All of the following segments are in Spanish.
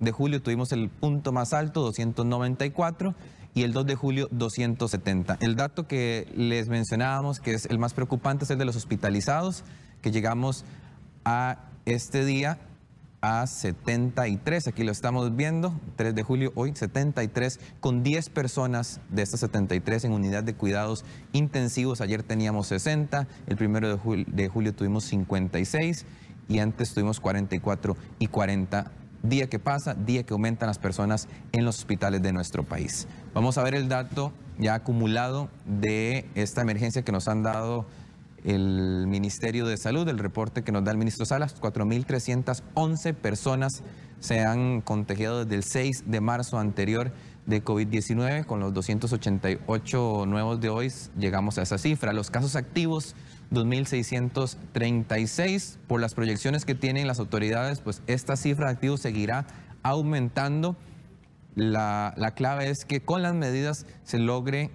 de julio tuvimos el punto más alto, 294, y el 2 de julio 270. El dato que les mencionábamos, que es el más preocupante, es el de los hospitalizados, que llegamos a este día a 73, aquí lo estamos viendo, 3 de julio hoy, 73, con 10 personas de estas 73 en unidad de cuidados intensivos, ayer teníamos 60, el 1 de julio, de julio tuvimos 56 y antes tuvimos 44 y 40 día que pasa, día que aumentan las personas en los hospitales de nuestro país. Vamos a ver el dato ya acumulado de esta emergencia que nos han dado el Ministerio de Salud, el reporte que nos da el ministro Salas, 4.311 personas se han contagiado desde el 6 de marzo anterior de COVID-19. Con los 288 nuevos de hoy llegamos a esa cifra. Los casos activos, 2.636. Por las proyecciones que tienen las autoridades, pues esta cifra de activos seguirá aumentando. La, la clave es que con las medidas se logre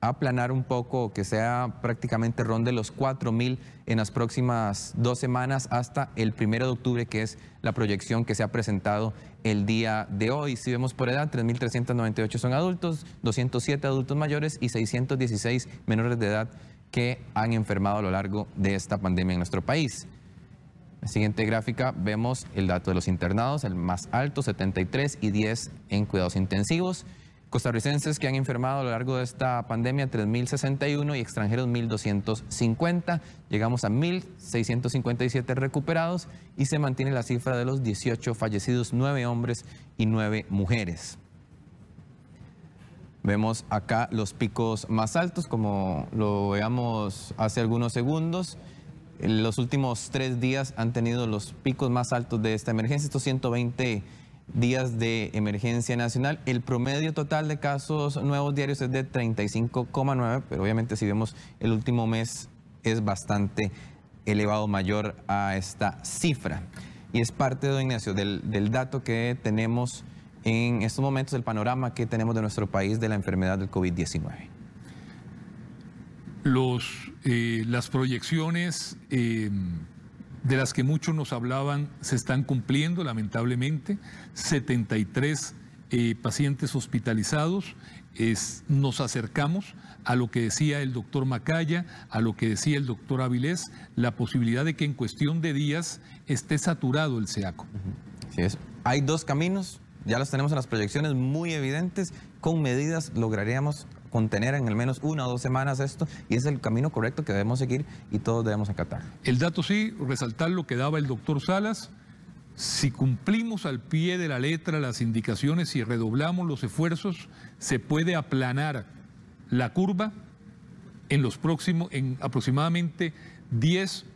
aplanar un poco, que sea prácticamente ronde los 4.000 en las próximas dos semanas hasta el primero de octubre, que es la proyección que se ha presentado el día de hoy. Si vemos por edad, 3.398 son adultos, 207 adultos mayores y 616 menores de edad que han enfermado a lo largo de esta pandemia en nuestro país. En la siguiente gráfica vemos el dato de los internados, el más alto, 73 y 10 en cuidados intensivos costarricenses que han enfermado a lo largo de esta pandemia 3.061 y extranjeros 1.250. Llegamos a 1.657 recuperados y se mantiene la cifra de los 18 fallecidos, 9 hombres y 9 mujeres. Vemos acá los picos más altos, como lo veamos hace algunos segundos. En los últimos tres días han tenido los picos más altos de esta emergencia, estos 120 días de emergencia nacional. El promedio total de casos nuevos diarios es de 35,9, pero obviamente si vemos el último mes es bastante elevado mayor a esta cifra. Y es parte, don Ignacio, del, dato que tenemos en estos momentos, el panorama que tenemos de nuestro país de la enfermedad del COVID-19. Los, eh, las proyecciones eh, de las que muchos nos hablaban se están cumpliendo, lamentablemente, 73 eh, pacientes hospitalizados. nos acercamos a lo que decía el doctor Macaya, a lo que decía el doctor Avilés, la posibilidad de que en cuestión de días esté saturado el SEACO. Hay dos caminos, ya los tenemos en las proyecciones muy evidentes, con medidas lograríamos contener en al menos una o dos semanas esto y es el camino correcto que debemos seguir y todos debemos acatar. El dato sí, resaltar lo que daba el doctor Salas, si cumplimos al pie de la letra las indicaciones y redoblamos los esfuerzos, se puede aplanar la curva en los próximos, en aproximadamente 10